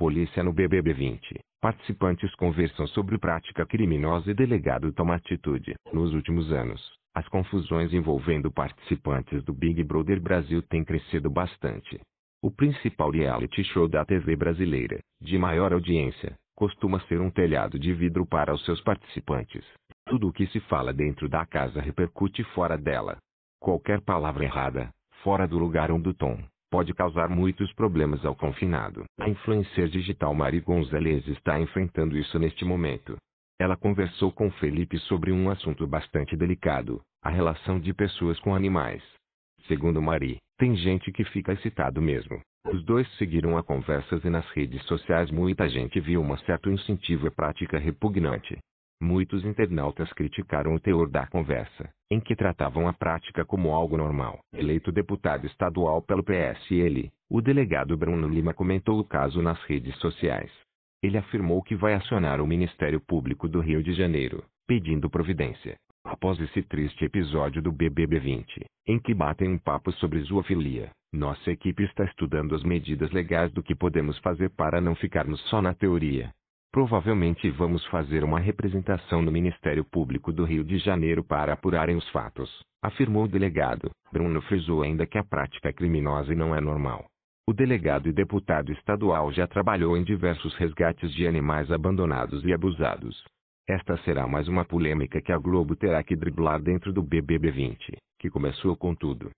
Polícia no BBB 20. Participantes conversam sobre prática criminosa e delegado toma atitude. Nos últimos anos, as confusões envolvendo participantes do Big Brother Brasil têm crescido bastante. O principal reality show da TV brasileira, de maior audiência, costuma ser um telhado de vidro para os seus participantes. Tudo o que se fala dentro da casa repercute fora dela. Qualquer palavra errada, fora do lugar ou do tom, pode causar muitos problemas ao confinado. A influencer digital Mari Gonzalez está enfrentando isso neste momento. Ela conversou com Felipe sobre um assunto bastante delicado, a relação de pessoas com animais. Segundo Mari, tem gente que fica excitado mesmo. Os dois seguiram a conversas e nas redes sociais muita gente viu um certo incentivo à prática repugnante. Muitos internautas criticaram o teor da conversa, em que tratavam a prática como algo normal. Eleito deputado estadual pelo PSL, o delegado Bruno Lima comentou o caso nas redes sociais. Ele afirmou que vai acionar o Ministério Público do Rio de Janeiro, pedindo providência. Após esse triste episódio do BBB 20, em que batem um papo sobre zoofilia, nossa equipe está estudando as medidas legais do que podemos fazer para não ficarmos só na teoria Provavelmente vamos fazer uma representação no Ministério Público do Rio de Janeiro para apurarem os fatos, afirmou o delegado. Bruno frisou ainda que a prática é criminosa não é normal. O delegado e deputado estadual já trabalhou em diversos resgates de animais abandonados e abusados. Esta será mais uma polêmica que a Globo terá que driblar dentro do BBB 20, que começou com tudo.